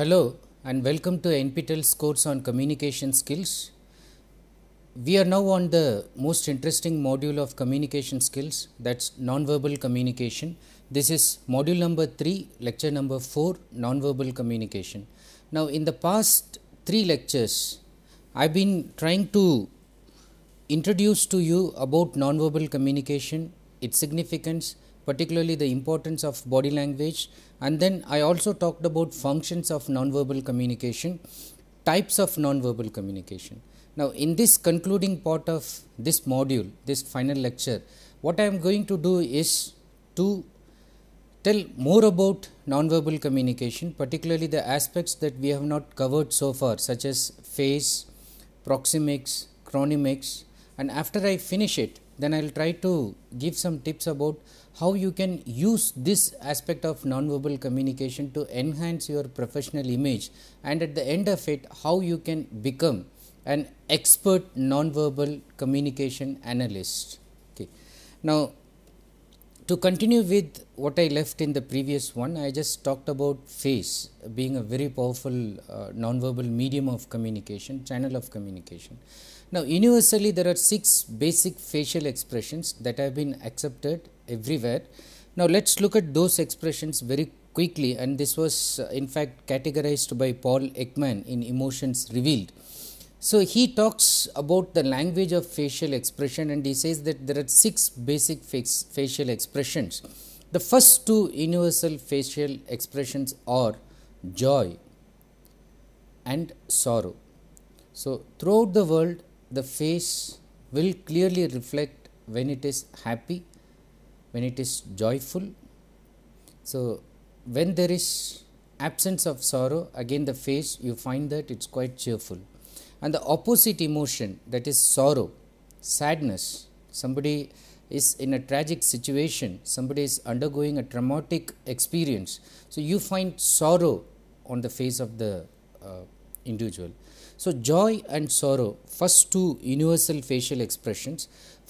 Hello and welcome to NPTEL's course on communication skills. We are now on the most interesting module of communication skills that's nonverbal communication. This is module number 3, lecture number 4, nonverbal communication. Now, in the past 3 lectures, I've been trying to introduce to you about nonverbal communication, its significance, particularly the importance of body language and then I also talked about functions of nonverbal communication, types of nonverbal communication. Now, in this concluding part of this module, this final lecture, what I am going to do is to tell more about nonverbal communication, particularly the aspects that we have not covered so far, such as face, proxemics, chronemics, and after I finish it, then I will try to give some tips about how you can use this aspect of nonverbal communication to enhance your professional image and at the end of it how you can become an expert nonverbal communication analyst okay now to continue with what I left in the previous one, I just talked about face being a very powerful uh, nonverbal medium of communication, channel of communication. Now, universally, there are six basic facial expressions that have been accepted everywhere. Now let's look at those expressions very quickly, and this was uh, in fact categorized by Paul Ekman in Emotions Revealed. So he talks about the language of facial expression, and he says that there are six basic facial expressions. The first two universal facial expressions are joy and sorrow. So, throughout the world, the face will clearly reflect when it is happy when it is joyful. So, when there is absence of sorrow, again the face you find that it's quite cheerful. And the opposite emotion that is sorrow, sadness, somebody is in a tragic situation, somebody is undergoing a traumatic experience. So, you find sorrow on the face of the uh, individual. So, joy and sorrow, first two universal facial expressions,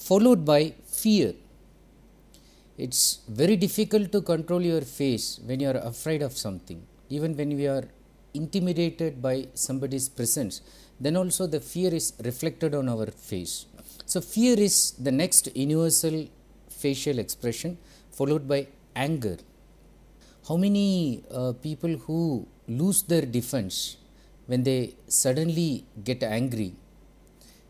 followed by fear it's very difficult to control your face when you are afraid of something even when we are intimidated by somebody's presence then also the fear is reflected on our face so fear is the next universal facial expression followed by anger how many uh, people who lose their defense when they suddenly get angry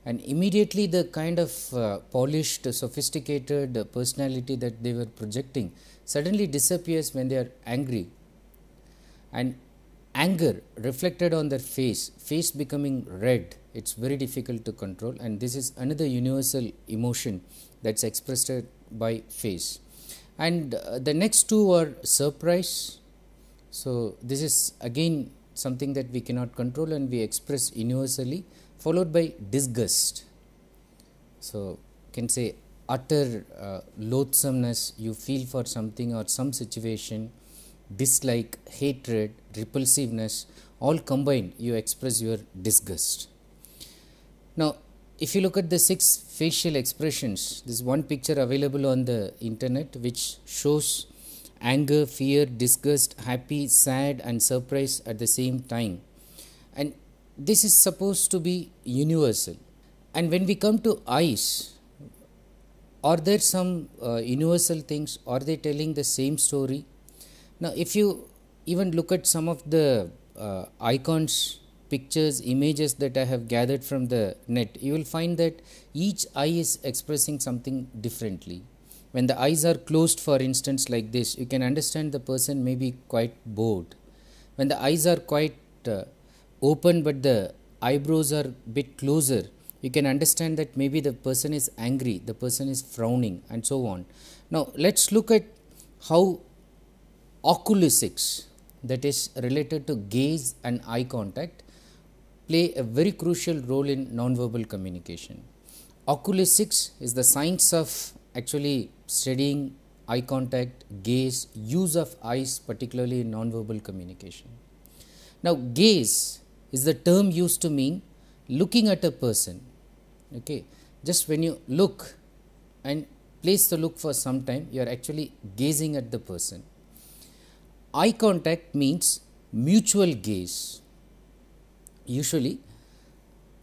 and immediately the kind of uh, polished sophisticated personality that they were projecting suddenly disappears when they are angry and anger reflected on their face face becoming red it's very difficult to control and this is another universal emotion that's expressed by face and uh, the next two are surprise so this is again something that we cannot control and we express universally followed by disgust. So, can say utter uh, loathsomeness you feel for something or some situation, dislike, hatred, repulsiveness, all combined, you express your disgust. Now, if you look at the six facial expressions, this one picture available on the internet which shows anger, fear, disgust, happy, sad, and surprise at the same time this is supposed to be universal. And when we come to ice, are there some uh, universal things? Are they telling the same story? Now, if you even look at some of the uh, icons, pictures, images that I have gathered from the net, you will find that each eye is expressing something differently. When the eyes are closed, for instance, like this, you can understand the person may be quite bored. When the eyes are quite uh, open but the eyebrows are a bit closer, you can understand that maybe the person is angry, the person is frowning, and so on. Now, let's look at how oculesics, that is related to gaze and eye contact, play a very crucial role in nonverbal communication. Oculesics is the science of actually studying eye contact, gaze, use of eyes, particularly in nonverbal communication. Now, gaze is the term used to mean looking at a person. Okay, just when you look and place the look for some time, you are actually gazing at the person. Eye contact means mutual gaze. Usually,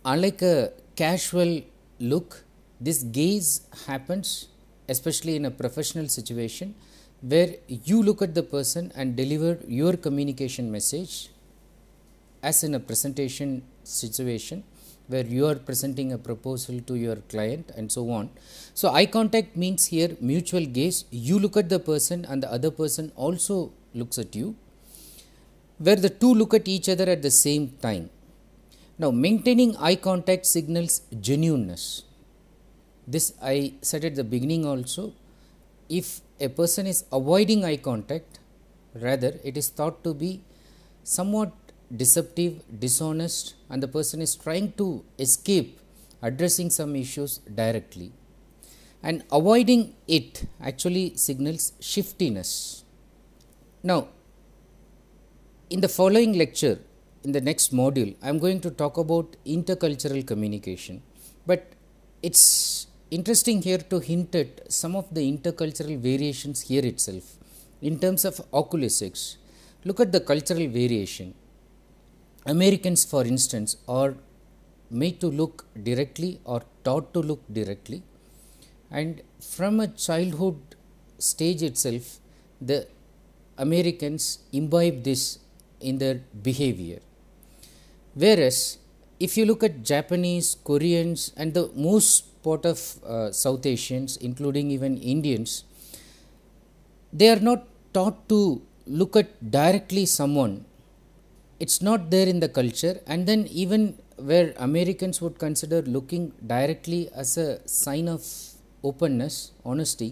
unlike a casual look, this gaze happens especially in a professional situation where you look at the person and deliver your communication message as in a presentation situation where you are presenting a proposal to your client and so on. So, eye contact means here mutual gaze. You look at the person and the other person also looks at you, where the two look at each other at the same time. Now, maintaining eye contact signals genuineness. This I said at the beginning also. If a person is avoiding eye contact, rather it is thought to be somewhat deceptive, dishonest and the person is trying to escape addressing some issues directly. And avoiding it actually signals shiftiness. Now, in the following lecture, in the next module, I am going to talk about intercultural communication. But it's interesting here to hint at some of the intercultural variations here itself. In terms of oculistics. look at the cultural variation Americans, for instance, are made to look directly or taught to look directly, and from a childhood stage itself, the Americans imbibe this in their behavior. Whereas, if you look at Japanese, Koreans, and the most part of uh, South Asians, including even Indians, they are not taught to look at directly someone it's not there in the culture and then even where americans would consider looking directly as a sign of openness honesty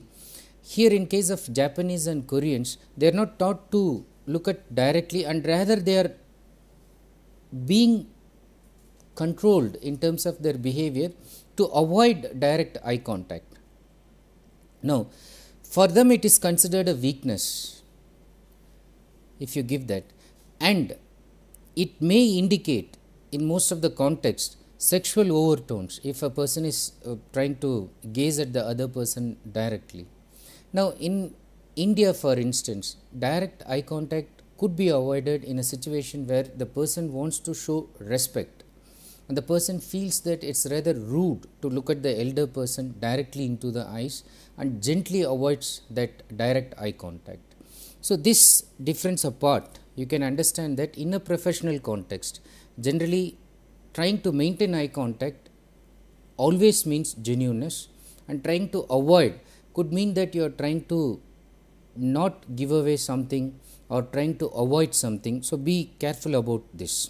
here in case of japanese and koreans they are not taught to look at directly and rather they are being controlled in terms of their behavior to avoid direct eye contact now for them it is considered a weakness if you give that and it may indicate, in most of the context, sexual overtones if a person is uh, trying to gaze at the other person directly. Now, in India, for instance, direct eye contact could be avoided in a situation where the person wants to show respect and the person feels that it's rather rude to look at the elder person directly into the eyes and gently avoids that direct eye contact. So, this difference apart, you can understand that in a professional context, generally trying to maintain eye contact always means genuineness, and trying to avoid could mean that you are trying to not give away something or trying to avoid something. So, be careful about this.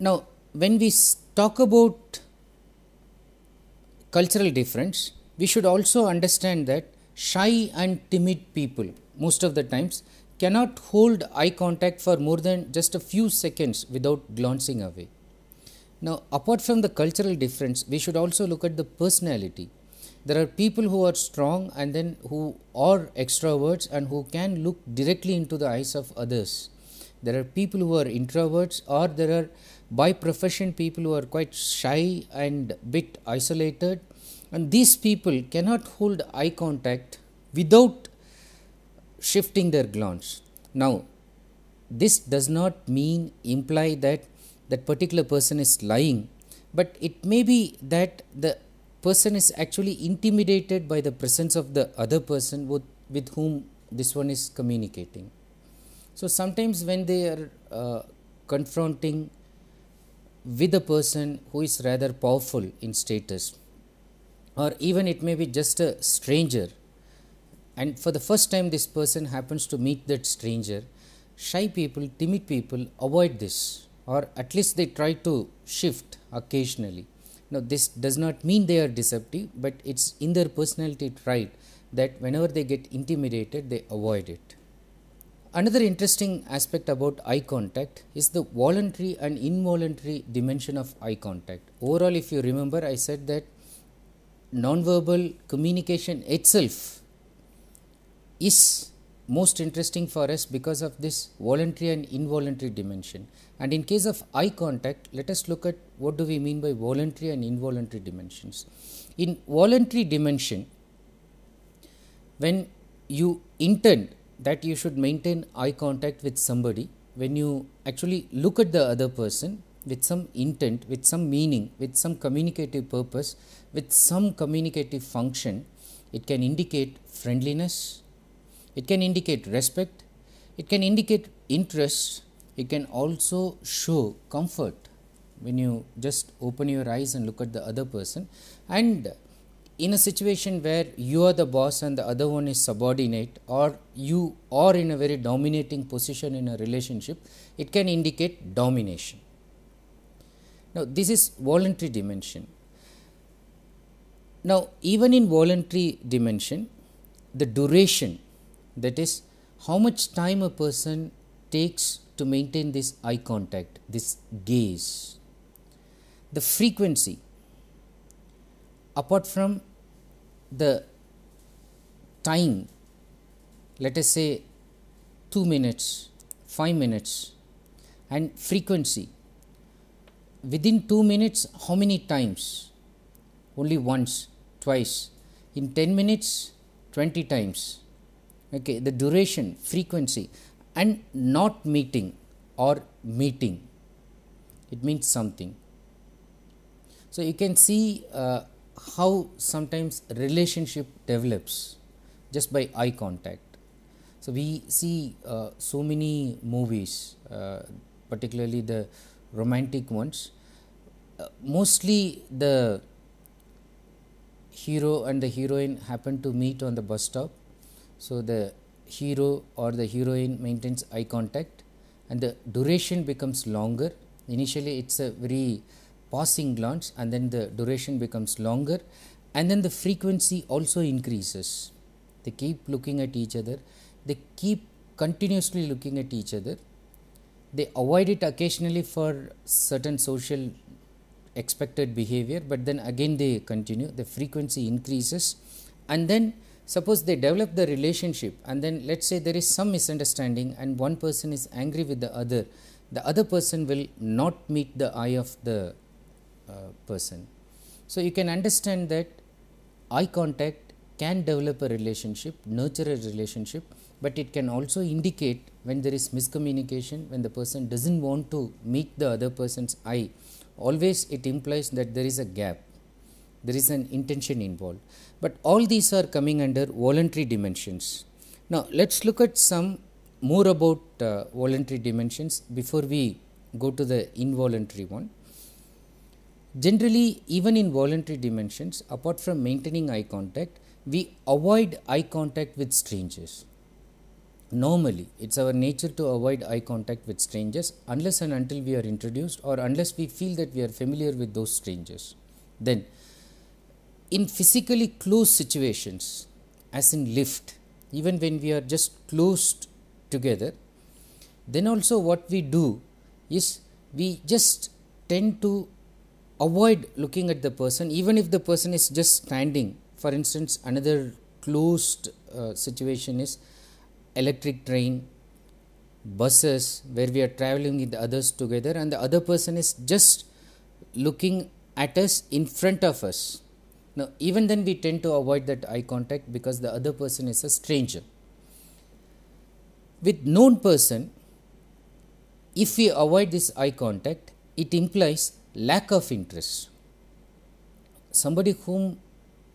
Now, when we talk about cultural difference, we should also understand that shy and timid people most of the times cannot hold eye contact for more than just a few seconds without glancing away. Now, apart from the cultural difference, we should also look at the personality. There are people who are strong and then who are extroverts and who can look directly into the eyes of others. There are people who are introverts or there are by profession people who are quite shy and bit isolated and these people cannot hold eye contact without shifting their glance. Now, this does not mean imply that that particular person is lying, but it may be that the person is actually intimidated by the presence of the other person with, with whom this one is communicating. So, sometimes when they are uh, confronting with a person who is rather powerful in status, or even it may be just a stranger and for the first time this person happens to meet that stranger shy people timid people avoid this or at least they try to shift occasionally now this does not mean they are deceptive but it's in their personality trait that whenever they get intimidated they avoid it another interesting aspect about eye contact is the voluntary and involuntary dimension of eye contact overall if you remember i said that nonverbal communication itself is most interesting for us because of this voluntary and involuntary dimension. And in case of eye contact, let us look at what do we mean by voluntary and involuntary dimensions. In voluntary dimension, when you intend that you should maintain eye contact with somebody, when you actually look at the other person with some intent, with some meaning, with some communicative purpose, with some communicative function, it can indicate friendliness, it can indicate respect, it can indicate interest, it can also show comfort when you just open your eyes and look at the other person. And in a situation where you are the boss and the other one is subordinate, or you are in a very dominating position in a relationship, it can indicate domination. Now, this is voluntary dimension. Now, even in voluntary dimension, the duration that is how much time a person takes to maintain this eye contact, this gaze. The frequency, apart from the time, let us say 2 minutes, 5 minutes, and frequency. Within 2 minutes, how many times? Only once, twice. In 10 minutes, 20 times okay, the duration, frequency, and not meeting or meeting. It means something. So you can see uh, how sometimes relationship develops just by eye contact. So we see uh, so many movies, uh, particularly the romantic ones. Uh, mostly the hero and the heroine happen to meet on the bus stop so, the hero or the heroine maintains eye contact and the duration becomes longer. Initially, it's a very passing glance and then the duration becomes longer and then the frequency also increases. They keep looking at each other, they keep continuously looking at each other. They avoid it occasionally for certain social expected behavior, but then again they continue, the frequency increases, and then Suppose they develop the relationship and then let us say there is some misunderstanding and one person is angry with the other, the other person will not meet the eye of the uh, person. So, you can understand that eye contact can develop a relationship, nurture a relationship, but it can also indicate when there is miscommunication, when the person does not want to meet the other person's eye. Always it implies that there is a gap, there is an intention involved. But all these are coming under voluntary dimensions. Now let's look at some more about uh, voluntary dimensions before we go to the involuntary one. Generally, even in voluntary dimensions, apart from maintaining eye contact, we avoid eye contact with strangers. Normally, it's our nature to avoid eye contact with strangers unless and until we are introduced or unless we feel that we are familiar with those strangers. Then, in physically close situations, as in lift, even when we are just closed together, then also what we do is we just tend to avoid looking at the person, even if the person is just standing. For instance, another closed uh, situation is electric train, buses, where we are traveling with others together, and the other person is just looking at us in front of us now, even then we tend to avoid that eye contact because the other person is a stranger. With known person, if we avoid this eye contact, it implies lack of interest. Somebody whom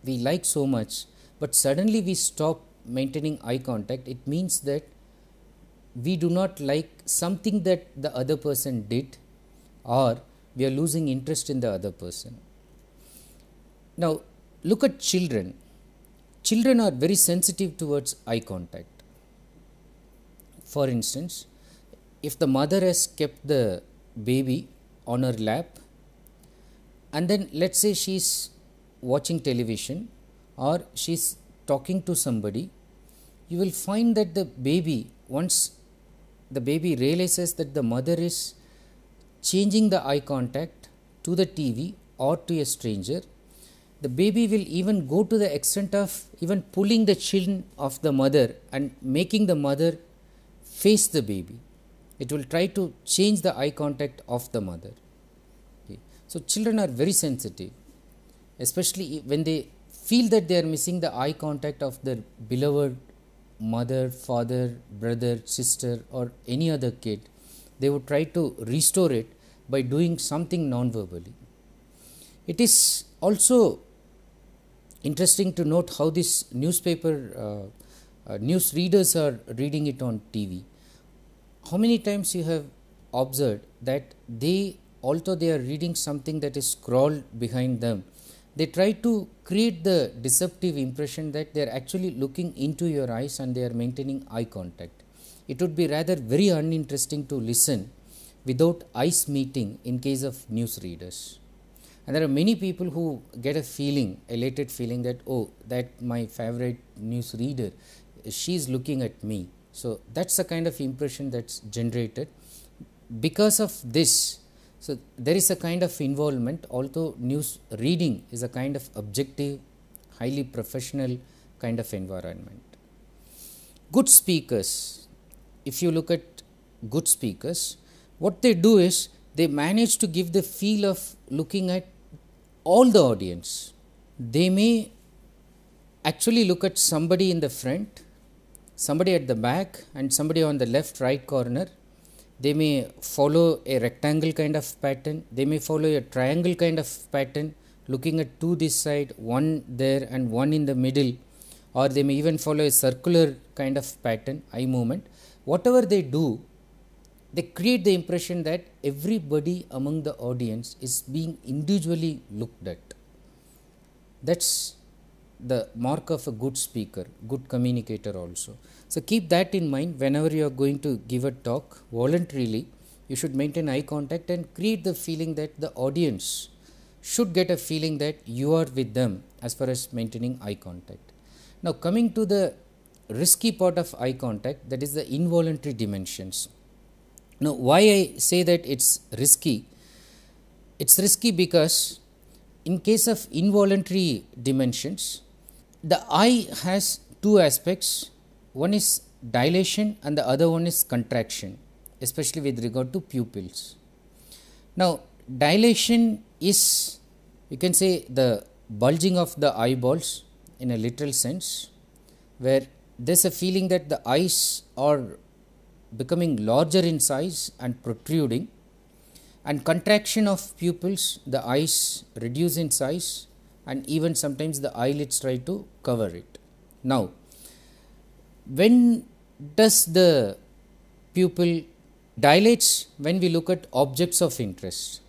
we like so much, but suddenly we stop maintaining eye contact, it means that we do not like something that the other person did, or we are losing interest in the other person. Now, look at children. Children are very sensitive towards eye contact. For instance, if the mother has kept the baby on her lap and then let's say she's watching television or she's talking to somebody, you will find that the baby, once the baby realizes that the mother is changing the eye contact to the TV or to a stranger, the baby will even go to the extent of even pulling the chin of the mother and making the mother face the baby. It will try to change the eye contact of the mother. Okay. So, children are very sensitive, especially when they feel that they are missing the eye contact of their beloved mother, father, brother, sister, or any other kid. They would try to restore it by doing something non verbally. It is also interesting to note how this newspaper uh, uh, news readers are reading it on TV. How many times you have observed that they, although they are reading something that is scrawled behind them, they try to create the deceptive impression that they are actually looking into your eyes and they are maintaining eye contact. It would be rather very uninteresting to listen without eyes meeting in case of news readers. And there are many people who get a feeling, elated feeling that, oh, that my favorite news reader, she's looking at me. So that's the kind of impression that's generated. Because of this, so there is a kind of involvement, although news reading is a kind of objective, highly professional kind of environment. Good speakers, if you look at good speakers, what they do is they manage to give the feel of looking at all the audience. They may actually look at somebody in the front, somebody at the back, and somebody on the left right corner. They may follow a rectangle kind of pattern, they may follow a triangle kind of pattern, looking at two this side, one there, and one in the middle, or they may even follow a circular kind of pattern, eye movement. Whatever they do, they create the impression that everybody among the audience is being individually looked at. That's the mark of a good speaker, good communicator also. So keep that in mind whenever you are going to give a talk voluntarily. You should maintain eye contact and create the feeling that the audience should get a feeling that you are with them as far as maintaining eye contact. Now coming to the risky part of eye contact that is the involuntary dimensions now, why I say that it's risky? It's risky because in case of involuntary dimensions, the eye has two aspects. One is dilation and the other one is contraction, especially with regard to pupils. Now, dilation is you can say the bulging of the eyeballs in a literal sense, where there's a feeling that the eyes are becoming larger in size and protruding and contraction of pupils the eyes reduce in size and even sometimes the eyelids try to cover it now when does the pupil dilates when we look at objects of interest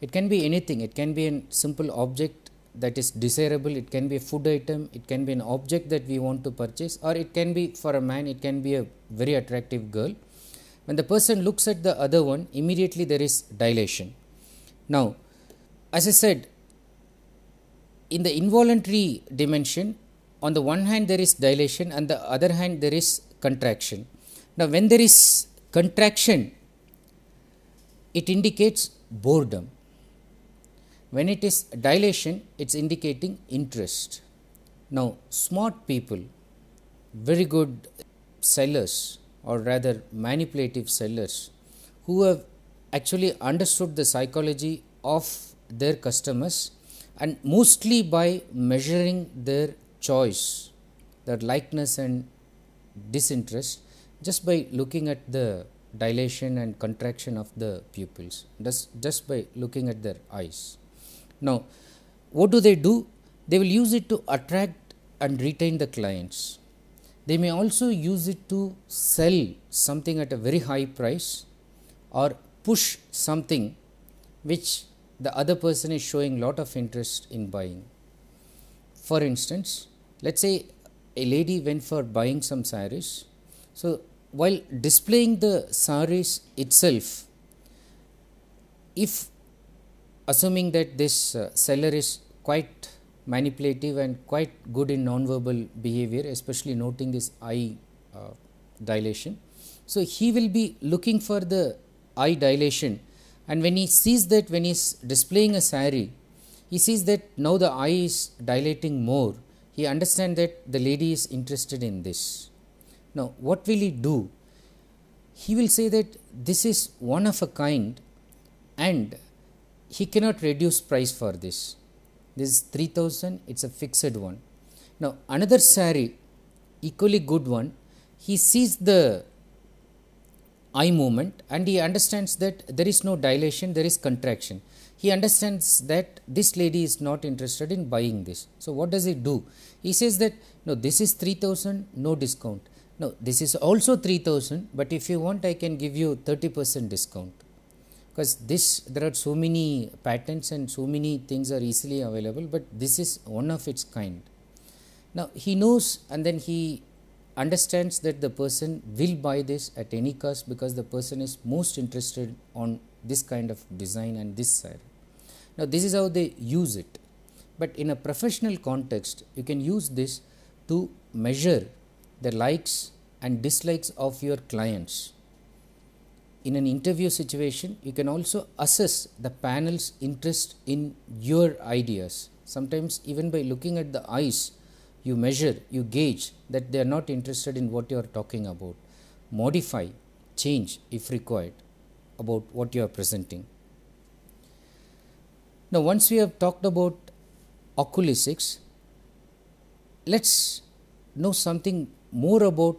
it can be anything it can be a simple object that is desirable it can be a food item it can be an object that we want to purchase or it can be for a man it can be a very attractive girl when the person looks at the other one immediately there is dilation now as i said in the involuntary dimension on the one hand there is dilation and the other hand there is contraction now when there is contraction it indicates boredom when it is dilation, it is indicating interest. Now, smart people, very good sellers or rather manipulative sellers who have actually understood the psychology of their customers and mostly by measuring their choice, their likeness and disinterest just by looking at the dilation and contraction of the pupils, just, just by looking at their eyes. Now, what do they do? They will use it to attract and retain the clients. They may also use it to sell something at a very high price or push something which the other person is showing lot of interest in buying. For instance, let's say a lady went for buying some saris. So while displaying the saris itself, if assuming that this uh, seller is quite manipulative and quite good in non-verbal behavior, especially noting his eye uh, dilation. So, he will be looking for the eye dilation and when he sees that when he is displaying a sari, he sees that now the eye is dilating more, he understands that the lady is interested in this. Now, what will he do? He will say that this is one of a kind and he cannot reduce price for this. This is 3000, it's a fixed one. Now, another sari, equally good one, he sees the eye movement and he understands that there is no dilation, there is contraction. He understands that this lady is not interested in buying this. So, what does he do? He says that no, this is 3000, no discount. No, this is also 3000, but if you want, I can give you 30% discount because this there are so many patents and so many things are easily available but this is one of its kind now he knows and then he understands that the person will buy this at any cost because the person is most interested on this kind of design and this side now this is how they use it but in a professional context you can use this to measure the likes and dislikes of your clients in an interview situation, you can also assess the panel's interest in your ideas. Sometimes, even by looking at the eyes, you measure, you gauge that they are not interested in what you are talking about. Modify, change if required about what you are presenting. Now, once we have talked about oculistics, let's know something more about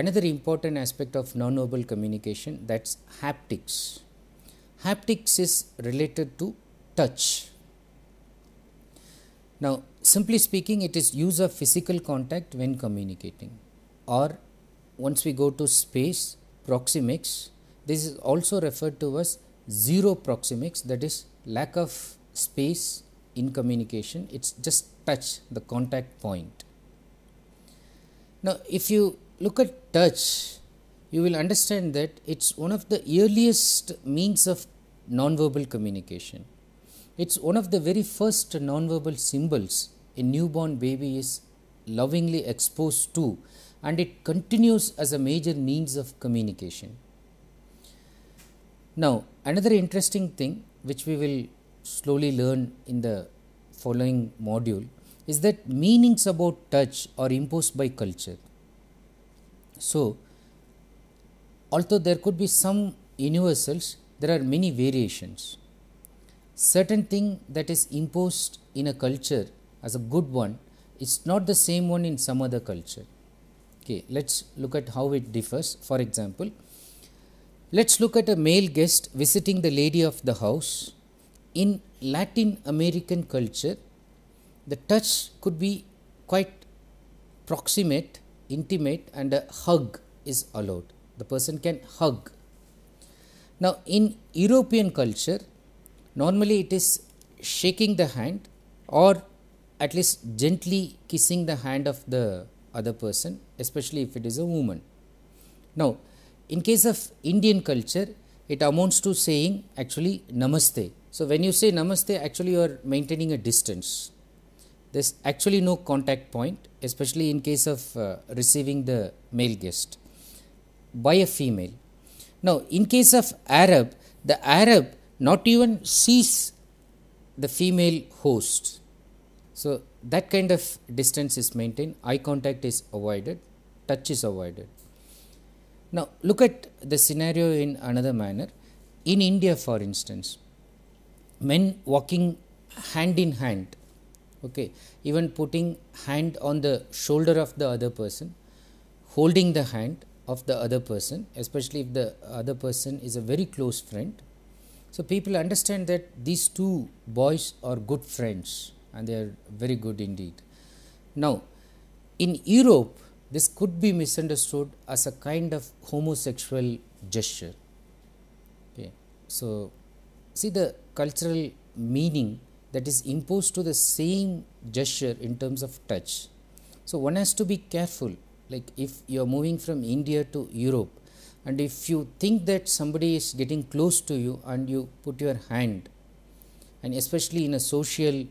another important aspect of non-verbal communication that's haptics. Haptics is related to touch. Now, simply speaking, it is use of physical contact when communicating. Or once we go to space, proxemics, this is also referred to as zero proxemics, that is lack of space in communication, it's just touch, the contact point. Now, if you look at touch, you will understand that it's one of the earliest means of nonverbal communication. It's one of the very first nonverbal symbols a newborn baby is lovingly exposed to, and it continues as a major means of communication. Now, another interesting thing which we will slowly learn in the following module is that meanings about touch are imposed by culture. So, although there could be some universals, there are many variations. Certain thing that is imposed in a culture as a good one, it's not the same one in some other culture. Okay, let's look at how it differs. For example, let's look at a male guest visiting the lady of the house. In Latin American culture, the touch could be quite proximate intimate and a hug is allowed. The person can hug. Now, in European culture, normally it is shaking the hand or at least gently kissing the hand of the other person, especially if it is a woman. Now, in case of Indian culture, it amounts to saying actually namaste. So, when you say namaste, actually you are maintaining a distance there is actually no contact point especially in case of uh, receiving the male guest by a female. Now, in case of Arab, the Arab not even sees the female host. So, that kind of distance is maintained, eye contact is avoided, touch is avoided. Now, look at the scenario in another manner. In India, for instance, men walking hand in hand okay even putting hand on the shoulder of the other person holding the hand of the other person especially if the other person is a very close friend so people understand that these two boys are good friends and they are very good indeed now in europe this could be misunderstood as a kind of homosexual gesture okay so see the cultural meaning that is imposed to the same gesture in terms of touch. So one has to be careful like if you are moving from India to Europe and if you think that somebody is getting close to you and you put your hand and especially in a social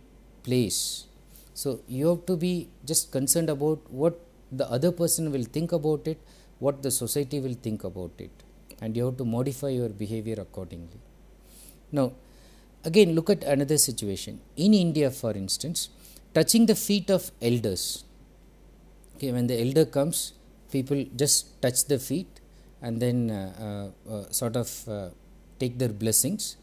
place so you have to be just concerned about what the other person will think about it what the society will think about it and you have to modify your behavior accordingly now Again, look at another situation. In India, for instance, touching the feet of elders. Okay, when the elder comes, people just touch the feet and then uh, uh, uh sort of uh, take their blessings.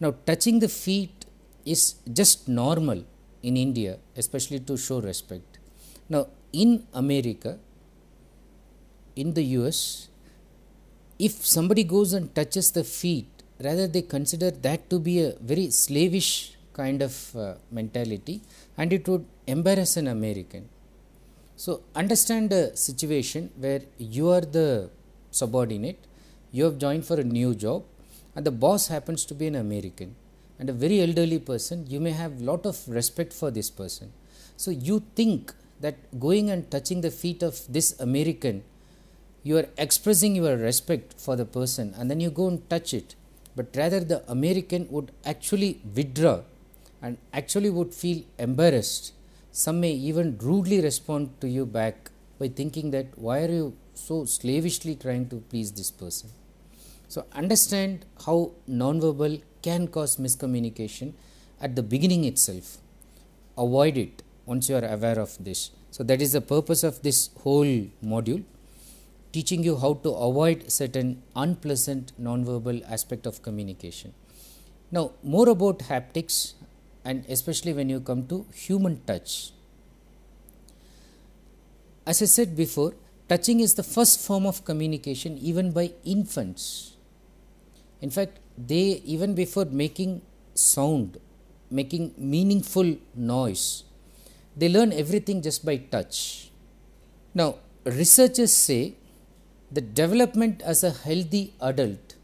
Now, touching the feet is just normal in India, especially to show respect. Now, in America, in the US, if somebody goes and touches the feet rather they consider that to be a very slavish kind of uh, mentality and it would embarrass an American. So, understand a situation where you are the subordinate, you have joined for a new job, and the boss happens to be an American and a very elderly person, you may have lot of respect for this person. So, you think that going and touching the feet of this American, you are expressing your respect for the person, and then you go and touch it but rather the American would actually withdraw and actually would feel embarrassed. Some may even rudely respond to you back by thinking that why are you so slavishly trying to please this person? So, understand how nonverbal can cause miscommunication at the beginning itself. Avoid it once you are aware of this. So, that is the purpose of this whole module teaching you how to avoid certain unpleasant nonverbal aspect of communication. Now, more about haptics and especially when you come to human touch. As I said before, touching is the first form of communication even by infants. In fact, they even before making sound, making meaningful noise, they learn everything just by touch. Now, researchers say the development as a healthy adult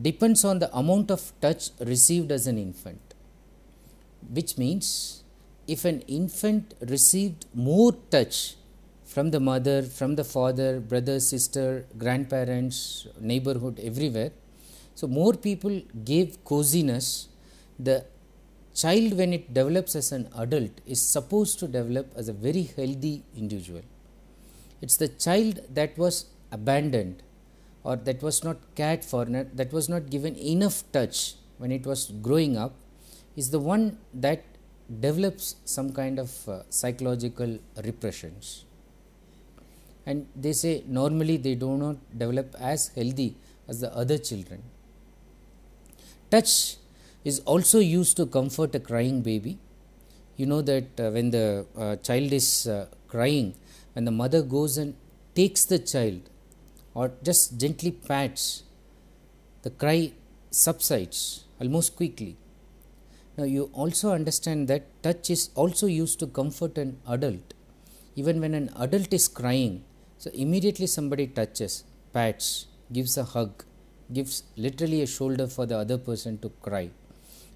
depends on the amount of touch received as an infant, which means if an infant received more touch from the mother, from the father, brother, sister, grandparents, neighborhood, everywhere, so more people gave coziness, the child when it develops as an adult is supposed to develop as a very healthy individual. It's the child that was abandoned or that was not cared for, that was not given enough touch when it was growing up, is the one that develops some kind of uh, psychological repressions. And they say normally they do not develop as healthy as the other children. Touch is also used to comfort a crying baby. You know that uh, when the uh, child is uh, crying, when the mother goes and takes the child or just gently pats, the cry subsides almost quickly. Now, you also understand that touch is also used to comfort an adult. Even when an adult is crying, so immediately somebody touches, pats, gives a hug, gives literally a shoulder for the other person to cry.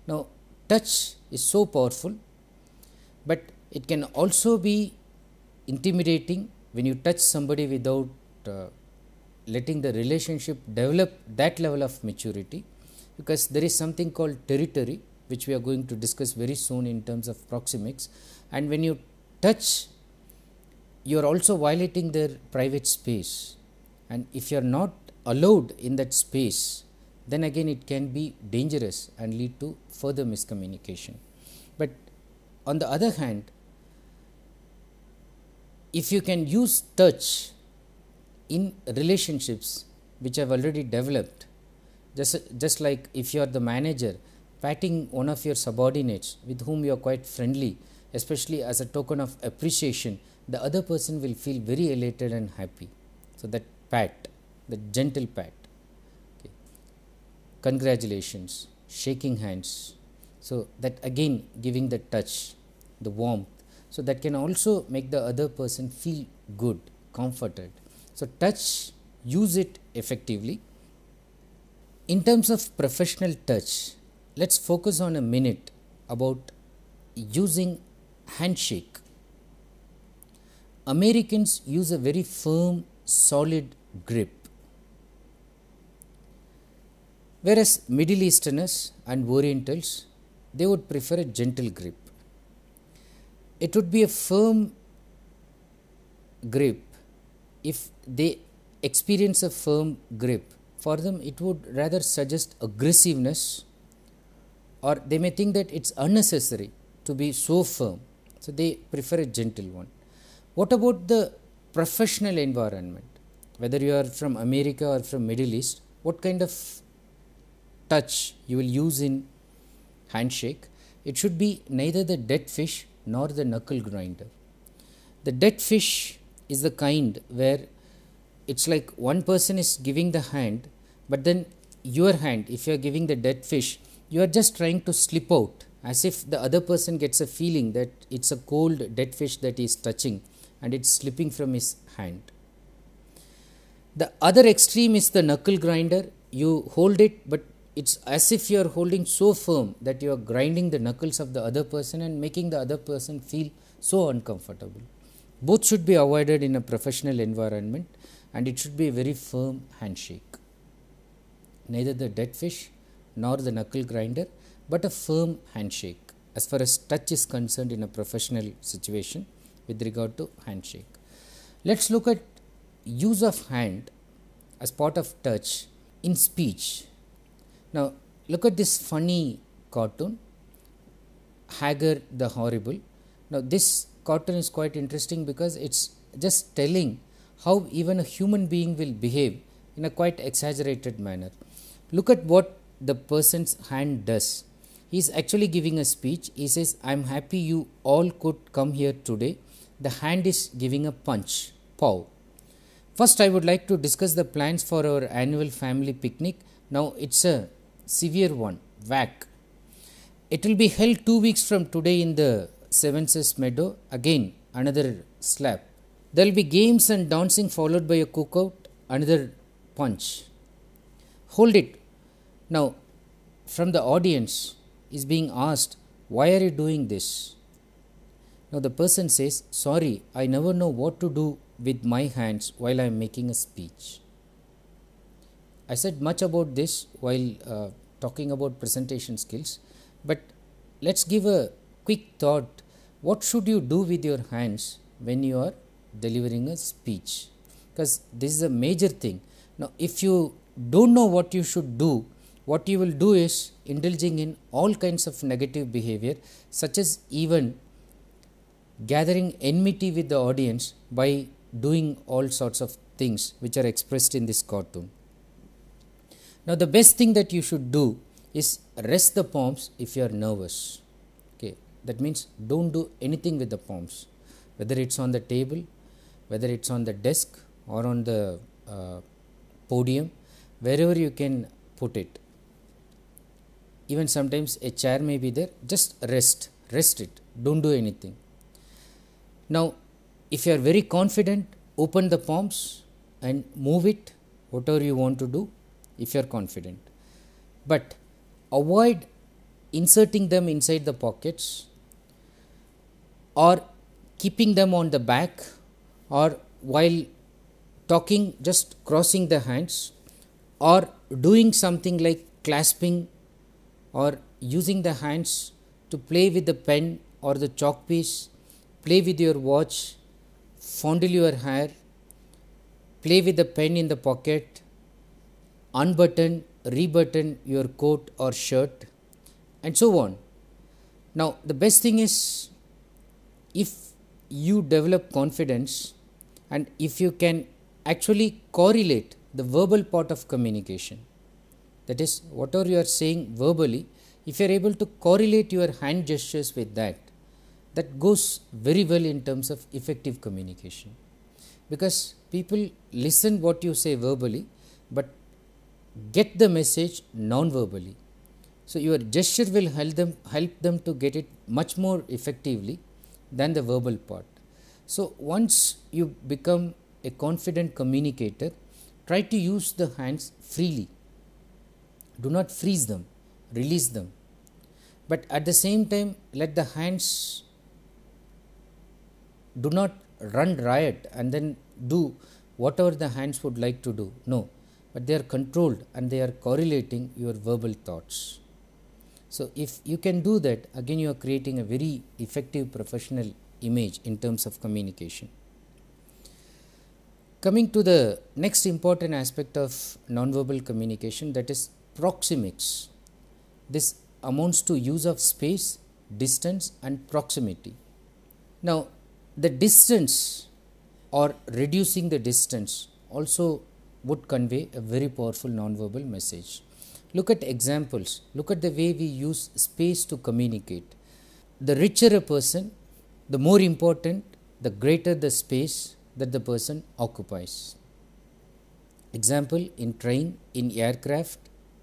Now, touch is so powerful, but it can also be intimidating when you touch somebody without uh, letting the relationship develop that level of maturity because there is something called territory which we are going to discuss very soon in terms of proxemics and when you touch you are also violating their private space and if you are not allowed in that space then again it can be dangerous and lead to further miscommunication but on the other hand if you can use touch in relationships which have already developed, just, just like if you are the manager, patting one of your subordinates with whom you are quite friendly, especially as a token of appreciation, the other person will feel very elated and happy. So, that pat, the gentle pat, okay. congratulations, shaking hands. So, that again giving the touch, the warmth. So, that can also make the other person feel good, comforted. So, touch, use it effectively. In terms of professional touch, let's focus on a minute about using handshake. Americans use a very firm, solid grip, whereas Middle Easterners and Orientals they would prefer a gentle grip. It would be a firm grip if they experience a firm grip, for them it would rather suggest aggressiveness or they may think that it's unnecessary to be so firm. So they prefer a gentle one. What about the professional environment? Whether you are from America or from Middle East, what kind of touch you will use in handshake? It should be neither the dead fish nor the knuckle grinder. The dead fish is the kind where it's like one person is giving the hand, but then your hand, if you are giving the dead fish, you are just trying to slip out as if the other person gets a feeling that it's a cold dead fish that he is touching and it's slipping from his hand. The other extreme is the knuckle grinder. You hold it, but it's as if you are holding so firm that you are grinding the knuckles of the other person and making the other person feel so uncomfortable. Both should be avoided in a professional environment and it should be a very firm handshake. Neither the dead fish nor the knuckle grinder, but a firm handshake as far as touch is concerned in a professional situation with regard to handshake. Let's look at use of hand as part of touch in speech. Now, look at this funny cartoon, Hagar the Horrible. Now, this cotton is quite interesting because it's just telling how even a human being will behave in a quite exaggerated manner. Look at what the person's hand does. He is actually giving a speech. He says, I am happy you all could come here today. The hand is giving a punch. Pow. First, I would like to discuss the plans for our annual family picnic. Now, it's a severe one. Whack. It will be held two weeks from today in the Sevenses Meadow, again another slap. There will be games and dancing followed by a cookout, another punch. Hold it. Now, from the audience is being asked, Why are you doing this? Now, the person says, Sorry, I never know what to do with my hands while I am making a speech. I said much about this while uh, talking about presentation skills, but let's give a quick thought what should you do with your hands when you are delivering a speech? Because this is a major thing. Now, if you don't know what you should do, what you will do is indulging in all kinds of negative behavior, such as even gathering enmity with the audience by doing all sorts of things which are expressed in this cartoon. Now, the best thing that you should do is rest the palms if you are nervous that means don't do anything with the palms whether it's on the table whether it's on the desk or on the uh, podium wherever you can put it even sometimes a chair may be there just rest rest it don't do anything now if you are very confident open the palms and move it whatever you want to do if you are confident but avoid inserting them inside the pockets or keeping them on the back or while talking just crossing the hands or doing something like clasping or using the hands to play with the pen or the chalk piece, play with your watch, fondle your hair, play with the pen in the pocket, unbutton, rebutton your coat or shirt, and so on. Now, the best thing is if you develop confidence and if you can actually correlate the verbal part of communication, that is, whatever you are saying verbally, if you are able to correlate your hand gestures with that, that goes very well in terms of effective communication. Because people listen what you say verbally, but get the message non-verbally. So your gesture will help them help them to get it much more effectively than the verbal part. So, once you become a confident communicator, try to use the hands freely. Do not freeze them, release them. But at the same time, let the hands do not run riot and then do whatever the hands would like to do. No, but they are controlled and they are correlating your verbal thoughts. So, if you can do that, again you are creating a very effective professional image in terms of communication. Coming to the next important aspect of nonverbal communication that is proxemics. This amounts to use of space, distance and proximity. Now, the distance or reducing the distance also would convey a very powerful nonverbal message. Look at examples, look at the way we use space to communicate. The richer a person, the more important, the greater the space that the person occupies. Example in train, in aircraft,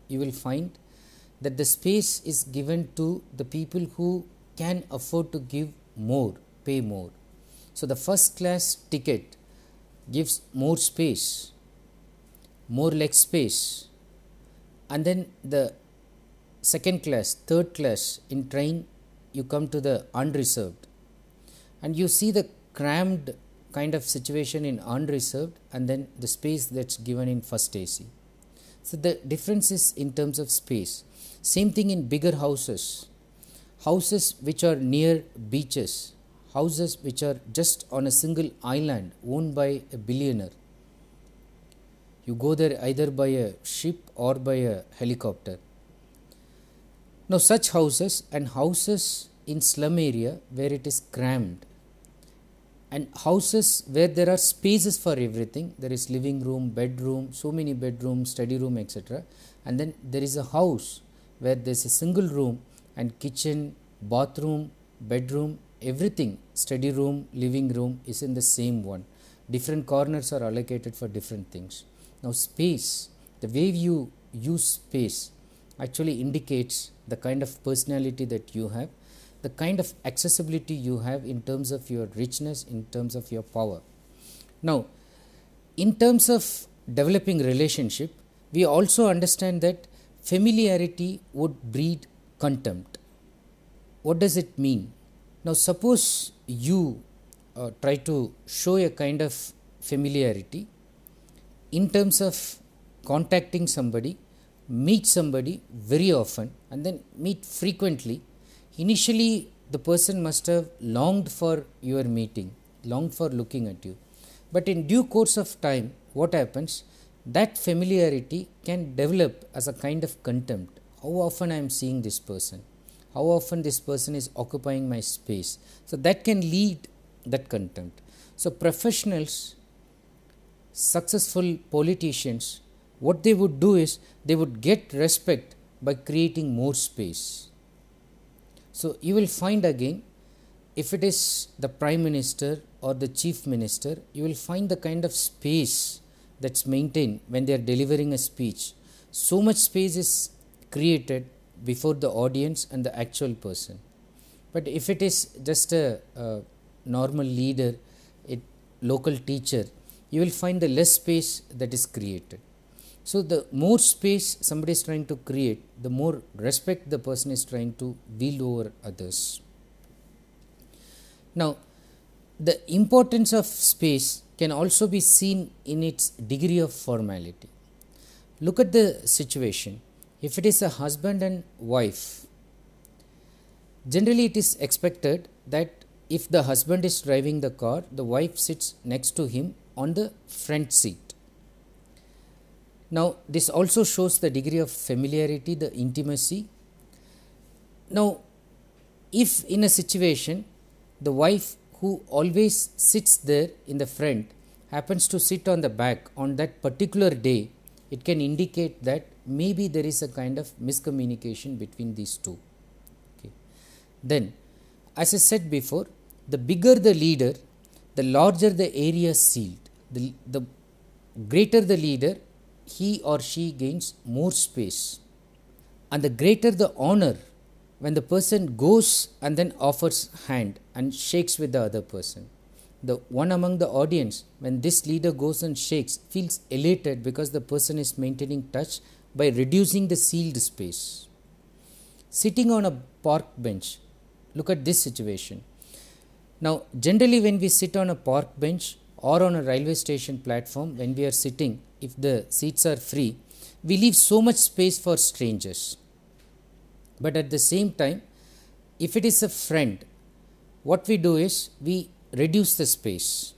you will find that the space is given to the people who can afford to give more, pay more. So the first class ticket gives more space, more leg space and then the second class, third class in train, you come to the unreserved, and you see the crammed kind of situation in unreserved, and then the space that's given in first AC. So the difference is in terms of space. Same thing in bigger houses, houses which are near beaches, houses which are just on a single island owned by a billionaire you go there either by a ship or by a helicopter. Now, such houses and houses in slum area where it is crammed and houses where there are spaces for everything there is living room bedroom so many bedrooms study room etc and then there is a house where there is a single room and kitchen bathroom bedroom everything study room living room is in the same one different corners are allocated for different things now, space, the way you use space, actually indicates the kind of personality that you have, the kind of accessibility you have in terms of your richness, in terms of your power. Now, in terms of developing relationship, we also understand that familiarity would breed contempt. What does it mean? Now, suppose you uh, try to show a kind of familiarity in terms of contacting somebody, meet somebody very often and then meet frequently, initially the person must have longed for your meeting, longed for looking at you. But in due course of time, what happens? That familiarity can develop as a kind of contempt. How often I am seeing this person? How often this person is occupying my space? So that can lead that contempt. So professionals successful politicians, what they would do is they would get respect by creating more space. So you will find again, if it is the prime minister or the chief minister, you will find the kind of space that's maintained when they are delivering a speech. So much space is created before the audience and the actual person. But if it is just a, a normal leader, a local teacher, you will find the less space that is created. So, the more space somebody is trying to create, the more respect the person is trying to wield over others. Now, the importance of space can also be seen in its degree of formality. Look at the situation. If it is a husband and wife, generally it is expected that if the husband is driving the car, the wife sits next to him on the front seat. Now, this also shows the degree of familiarity, the intimacy. Now, if in a situation the wife who always sits there in the front happens to sit on the back on that particular day, it can indicate that maybe there is a kind of miscommunication between these two. Okay. Then, as I said before, the bigger the leader, the larger the area sealed the, the greater the leader, he or she gains more space. And the greater the honor when the person goes and then offers hand and shakes with the other person. The one among the audience, when this leader goes and shakes, feels elated because the person is maintaining touch by reducing the sealed space. Sitting on a park bench, look at this situation. Now, generally, when we sit on a park bench, or on a railway station platform when we are sitting, if the seats are free, we leave so much space for strangers. But at the same time, if it is a friend, what we do is we reduce the space.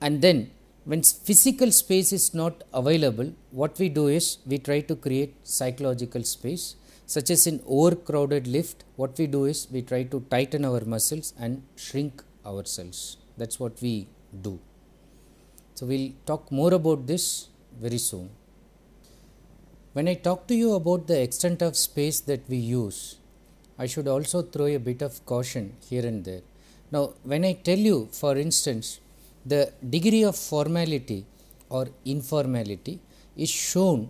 And then, when physical space is not available, what we do is we try to create psychological space. Such as in overcrowded lift, what we do is we try to tighten our muscles and shrink ourselves that's what we do so we'll talk more about this very soon when i talk to you about the extent of space that we use i should also throw a bit of caution here and there now when i tell you for instance the degree of formality or informality is shown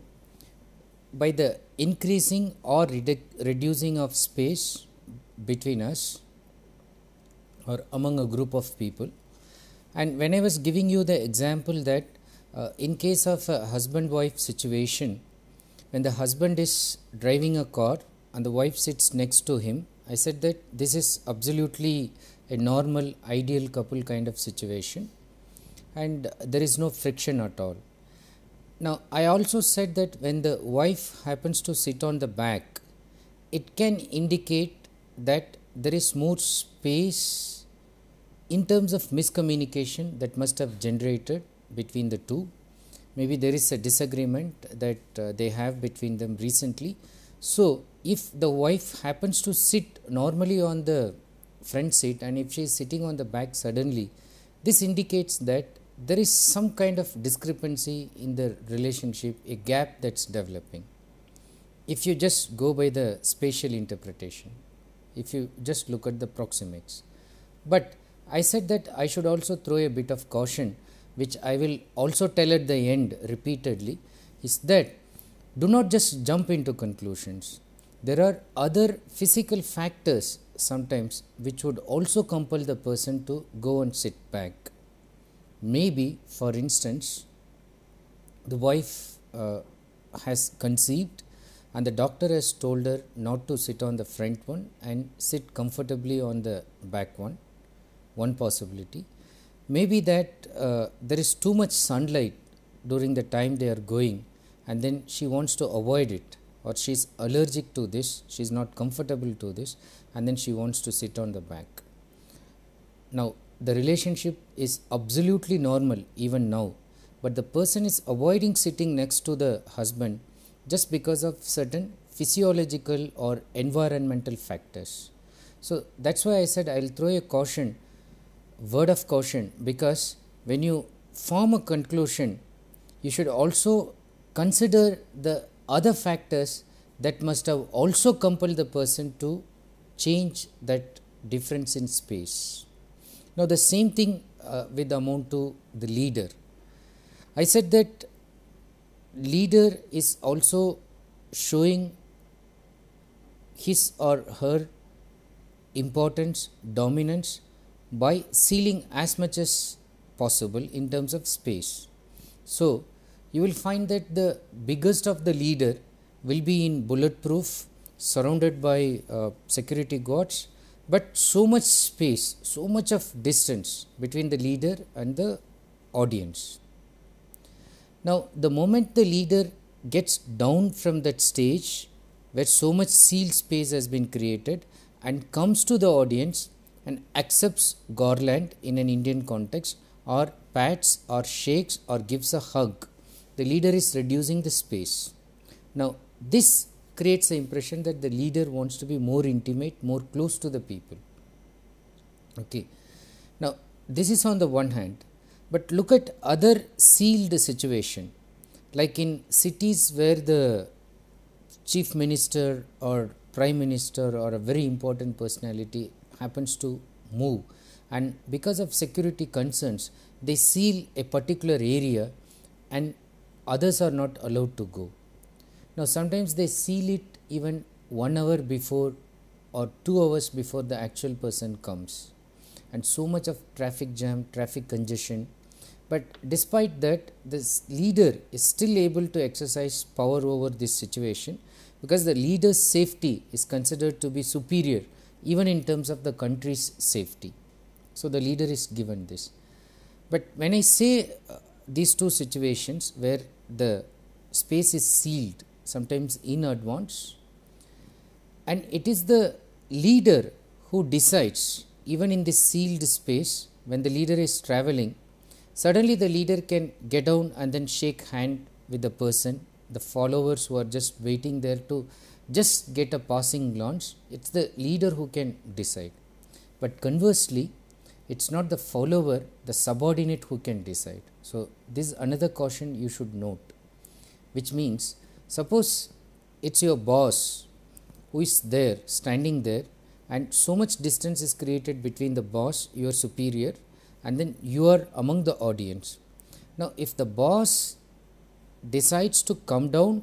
by the increasing or redu- reducing of space between us or among a group of people. And when I was giving you the example that uh, in case of a husband wife situation, when the husband is driving a car and the wife sits next to him, I said that this is absolutely a normal, ideal couple kind of situation and there is no friction at all. Now, I also said that when the wife happens to sit on the back, it can indicate that there is more space in terms of miscommunication that must have generated between the two, maybe there is a disagreement that uh, they have between them recently. So, if the wife happens to sit normally on the front seat and if she is sitting on the back suddenly, this indicates that there is some kind of discrepancy in the relationship, a gap that's developing. If you just go by the spatial interpretation, if you just look at the proxemics. But I said that I should also throw a bit of caution, which I will also tell at the end repeatedly, is that do not just jump into conclusions. There are other physical factors sometimes which would also compel the person to go and sit back. Maybe, for instance, the wife uh, has conceived and the doctor has told her not to sit on the front one and sit comfortably on the back one one possibility. Maybe that uh, there is too much sunlight during the time they are going and then she wants to avoid it or she is allergic to this, she is not comfortable to this and then she wants to sit on the back. Now the relationship is absolutely normal even now but the person is avoiding sitting next to the husband just because of certain physiological or environmental factors. So that's why I said I'll throw a caution word of caution because when you form a conclusion, you should also consider the other factors that must have also compelled the person to change that difference in space. Now, the same thing uh, with amount to the leader. I said that leader is also showing his or her importance, dominance, by sealing as much as possible in terms of space. So, you will find that the biggest of the leader will be in bulletproof, surrounded by uh, security guards, but so much space, so much of distance between the leader and the audience. Now, the moment the leader gets down from that stage where so much sealed space has been created and comes to the audience, and accepts Garland in an Indian context or pats or shakes or gives a hug. The leader is reducing the space. Now, this creates the impression that the leader wants to be more intimate, more close to the people. Okay. Now, this is on the one hand, but look at other sealed situation, like in cities where the chief minister or prime minister or a very important personality happens to move and because of security concerns they seal a particular area and others are not allowed to go now sometimes they seal it even 1 hour before or 2 hours before the actual person comes and so much of traffic jam traffic congestion but despite that this leader is still able to exercise power over this situation because the leader's safety is considered to be superior even in terms of the country's safety. So the leader is given this. But when I say uh, these two situations where the space is sealed, sometimes in advance, and it is the leader who decides, even in this sealed space, when the leader is traveling, suddenly the leader can get down and then shake hand with the person the followers who are just waiting there to just get a passing glance. It's the leader who can decide. But conversely, it's not the follower, the subordinate who can decide. So, this is another caution you should note, which means suppose it's your boss who is there, standing there, and so much distance is created between the boss, your superior, and then you are among the audience. Now, if the boss decides to come down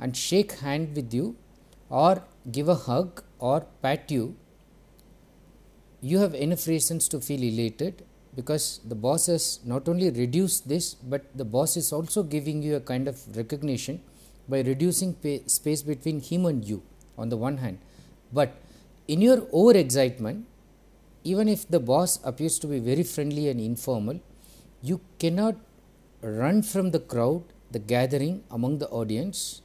and shake hand with you or give a hug or pat you, you have enough reasons to feel elated because the boss has not only reduced this, but the boss is also giving you a kind of recognition by reducing pay, space between him and you on the one hand. But in your overexcitement, even if the boss appears to be very friendly and informal, you cannot run from the crowd, the gathering among the audience,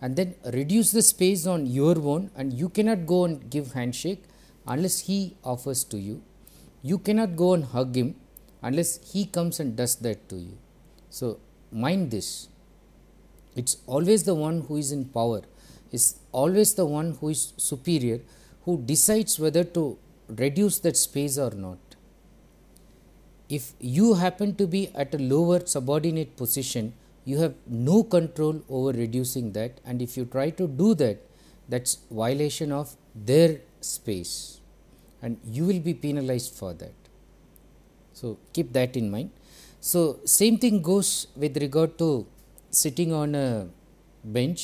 and then reduce the space on your own and you cannot go and give handshake unless he offers to you you cannot go and hug him unless he comes and does that to you so mind this it's always the one who is in power is always the one who is superior who decides whether to reduce that space or not if you happen to be at a lower subordinate position you have no control over reducing that and if you try to do that that's violation of their space and you will be penalized for that so keep that in mind so same thing goes with regard to sitting on a bench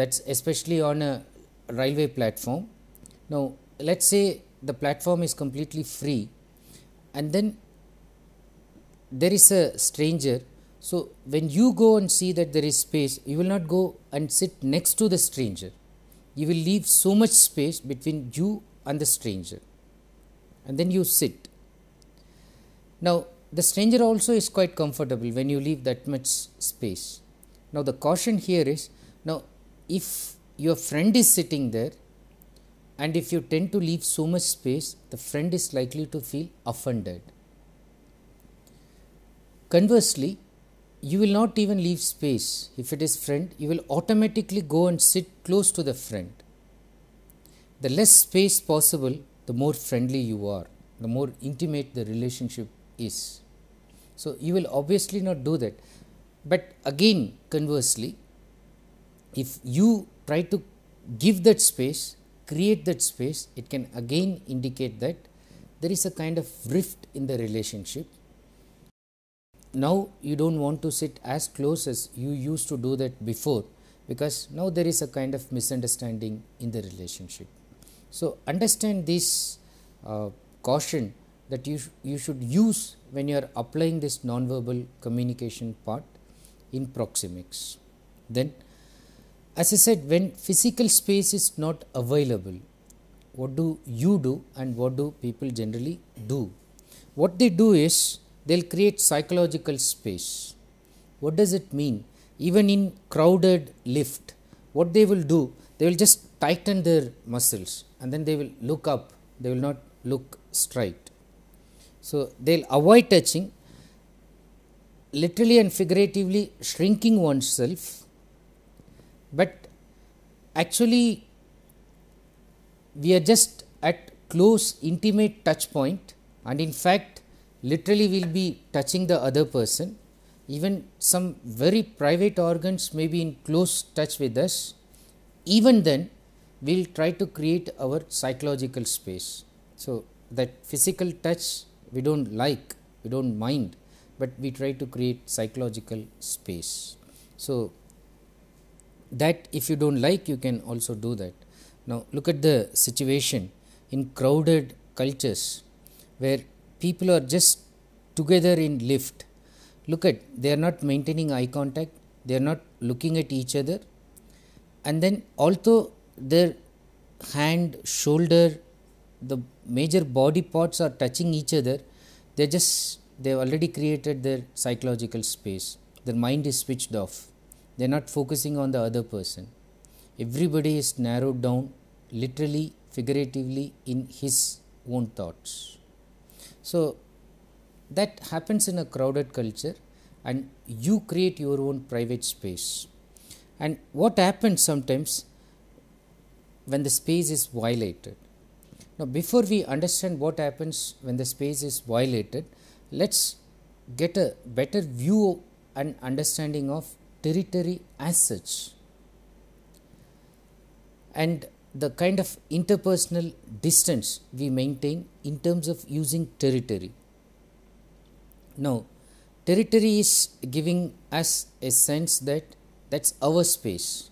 that's especially on a railway platform now let's say the platform is completely free and then there is a stranger so, when you go and see that there is space, you will not go and sit next to the stranger. You will leave so much space between you and the stranger. And then you sit. Now, the stranger also is quite comfortable when you leave that much space. Now, the caution here is now, if your friend is sitting there, and if you tend to leave so much space, the friend is likely to feel offended. Conversely, you will not even leave space. If it is friend, you will automatically go and sit close to the friend. The less space possible, the more friendly you are, the more intimate the relationship is. So, you will obviously not do that. But again, conversely, if you try to give that space, create that space, it can again indicate that there is a kind of rift in the relationship now you don't want to sit as close as you used to do that before because now there is a kind of misunderstanding in the relationship so understand this uh, caution that you sh- you should use when you are applying this nonverbal communication part in proxemics then as i said when physical space is not available what do you do and what do people generally do what they do is they'll create psychological space. What does it mean? Even in crowded lift, what they will do, they will just tighten their muscles and then they will look up, they will not look straight. So, they'll avoid touching, literally and figuratively shrinking oneself, but actually we are just at close intimate touch point and in fact literally we will be touching the other person. Even some very private organs may be in close touch with us. Even then, we will try to create our psychological space. So, that physical touch we don't like, we don't mind, but we try to create psychological space. So, that if you don't like, you can also do that. Now, look at the situation in crowded cultures where people are just together in lift look at they are not maintaining eye contact they are not looking at each other and then also their hand shoulder the major body parts are touching each other they just they have already created their psychological space their mind is switched off they are not focusing on the other person everybody is narrowed down literally figuratively in his own thoughts so, that happens in a crowded culture and you create your own private space. And what happens sometimes when the space is violated? Now, before we understand what happens when the space is violated, let's get a better view and understanding of territory as such. And the kind of interpersonal distance we maintain in terms of using territory. Now, territory is giving us a sense that that's our space.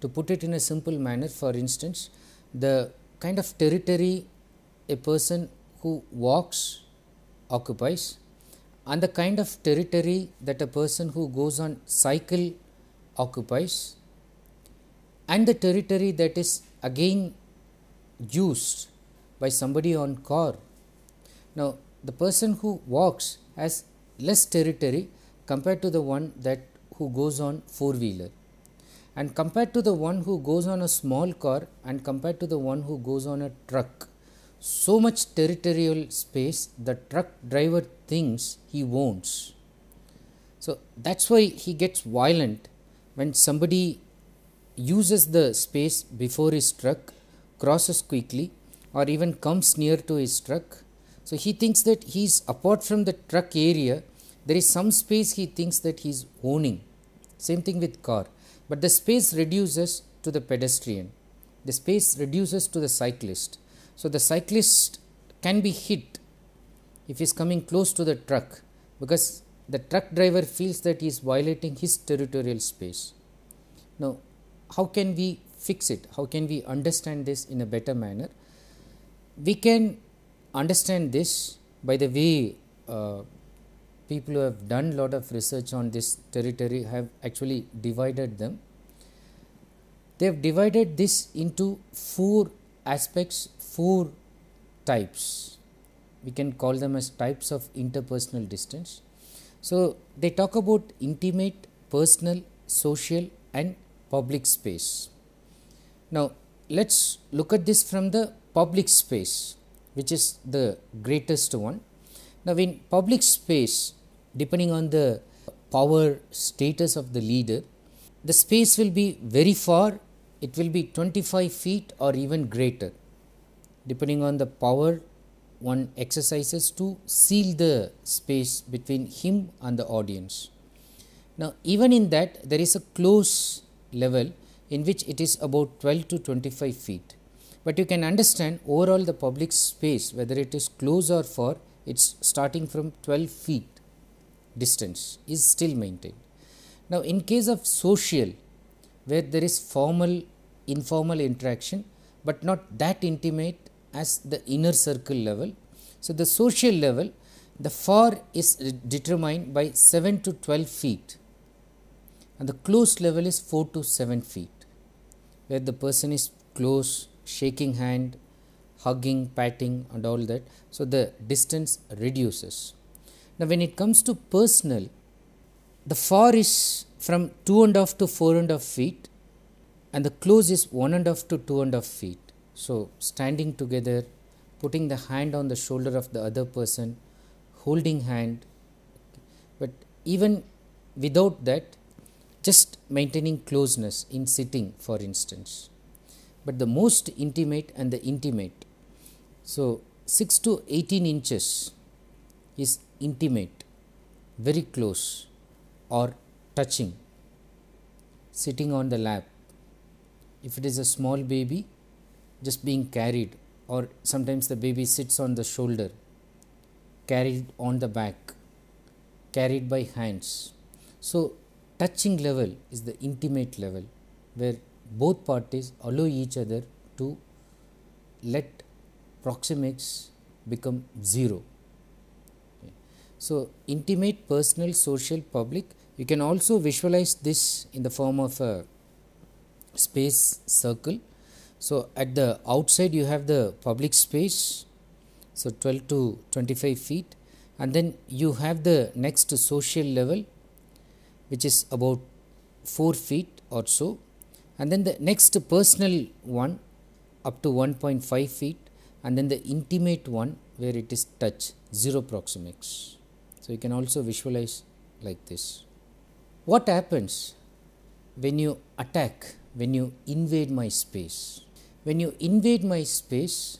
To put it in a simple manner, for instance, the kind of territory a person who walks occupies and the kind of territory that a person who goes on cycle occupies and the territory that is again used by somebody on car. Now, the person who walks has less territory compared to the one that who goes on four wheeler and compared to the one who goes on a small car and compared to the one who goes on a truck so much territorial space the truck driver thinks he owns so that's why he gets violent when somebody uses the space before his truck, crosses quickly, or even comes near to his truck. So he thinks that he's apart from the truck area, there is some space he thinks that he's owning. Same thing with car. But the space reduces to the pedestrian. The space reduces to the cyclist. So the cyclist can be hit if he is coming close to the truck because the truck driver feels that he is violating his territorial space. Now, how can we fix it? How can we understand this in a better manner? We can understand this by the way uh, people who have done lot of research on this territory have actually divided them. They have divided this into four aspects, four types. We can call them as types of interpersonal distance. So, they talk about intimate, personal, social, and public space. Now, let us look at this from the public space which is the greatest one. Now, in public space depending on the power status of the leader, the space will be very far, it will be 25 feet or even greater depending on the power one exercises to seal the space between him and the audience. Now, even in that, there is a close level in which it is about 12 to 25 feet. But you can understand overall the public space whether it is close or far it's starting from 12 feet distance is still maintained. Now in case of social where there is formal informal interaction but not that intimate as the inner circle level. So the social level the far is determined by 7 to 12 feet and the close level is 4 to 7 feet where the person is close shaking hand hugging patting and all that so the distance reduces now when it comes to personal the far is from 2 and a half to 4 and a half feet and the close is 1 and a half to 2 and a half feet so standing together putting the hand on the shoulder of the other person holding hand but even without that just maintaining closeness in sitting for instance but the most intimate and the intimate so 6 to 18 inches is intimate very close or touching sitting on the lap if it is a small baby just being carried or sometimes the baby sits on the shoulder carried on the back carried by hands so touching level is the intimate level where both parties allow each other to let proxemics become zero. So, intimate, personal, social, public, you can also visualize this in the form of a space circle. So, at the outside, you have the public space, so 12 to 25 feet, and then you have the next social level which is about 4 feet or so and then the next personal one up to 1.5 feet and then the intimate one where it is touch 0 proxemics. So you can also visualize like this. What happens when you attack, when you invade my space? When you invade my space,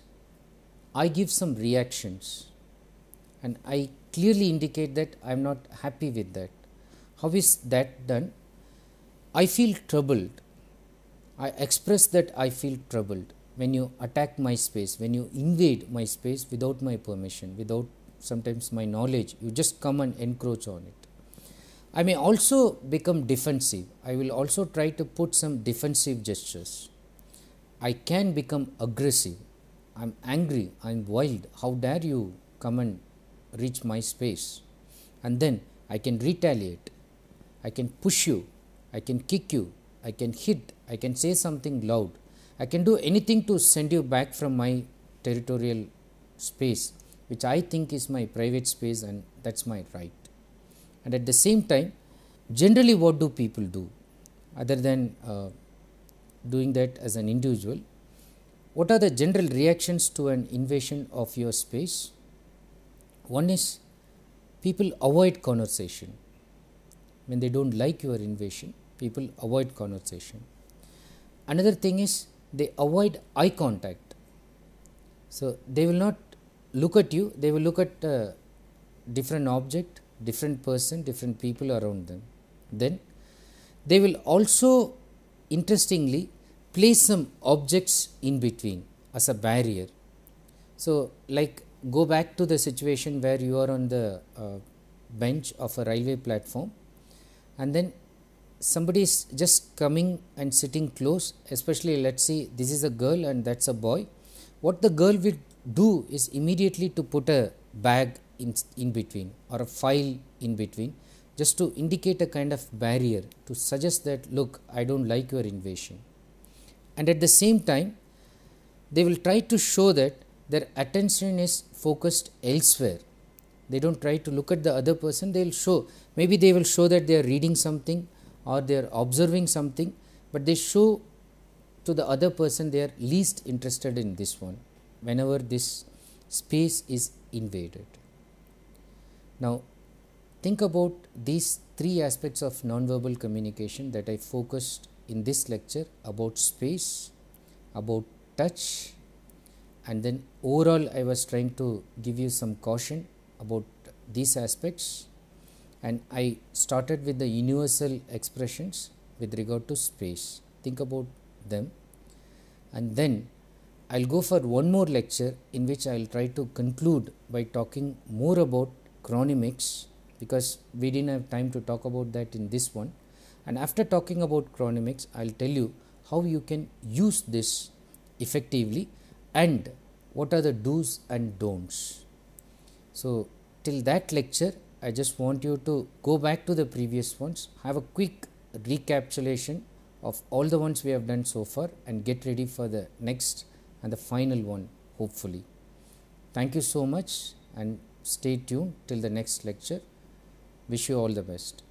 I give some reactions and I clearly indicate that I am not happy with that. How is that done? I feel troubled. I express that I feel troubled when you attack my space, when you invade my space without my permission, without sometimes my knowledge, you just come and encroach on it. I may also become defensive. I will also try to put some defensive gestures. I can become aggressive. I'm angry. I'm wild. How dare you come and reach my space? And then I can retaliate. I can push you, I can kick you, I can hit, I can say something loud, I can do anything to send you back from my territorial space, which I think is my private space and that's my right. And at the same time, generally, what do people do other than uh, doing that as an individual? What are the general reactions to an invasion of your space? One is people avoid conversation when they don't like your invasion people avoid conversation another thing is they avoid eye contact so they will not look at you they will look at different object different person different people around them then they will also interestingly place some objects in between as a barrier so like go back to the situation where you are on the uh, bench of a railway platform and then somebody is just coming and sitting close especially let's see this is a girl and that's a boy what the girl will do is immediately to put a bag in, in between or a file in between just to indicate a kind of barrier to suggest that look i don't like your invasion and at the same time they will try to show that their attention is focused elsewhere they don't try to look at the other person they will show maybe they will show that they are reading something or they are observing something but they show to the other person they are least interested in this one whenever this space is invaded now think about these three aspects of nonverbal communication that i focused in this lecture about space about touch and then overall i was trying to give you some caution about these aspects and I started with the universal expressions with regard to space. Think about them and then I will go for one more lecture in which I will try to conclude by talking more about chronemics because we didn't have time to talk about that in this one and after talking about chronemics, I will tell you how you can use this effectively and what are the do's and don'ts. So, till that lecture I just want you to go back to the previous ones, have a quick recapitulation of all the ones we have done so far and get ready for the next and the final one hopefully. Thank you so much and stay tuned till the next lecture. Wish you all the best.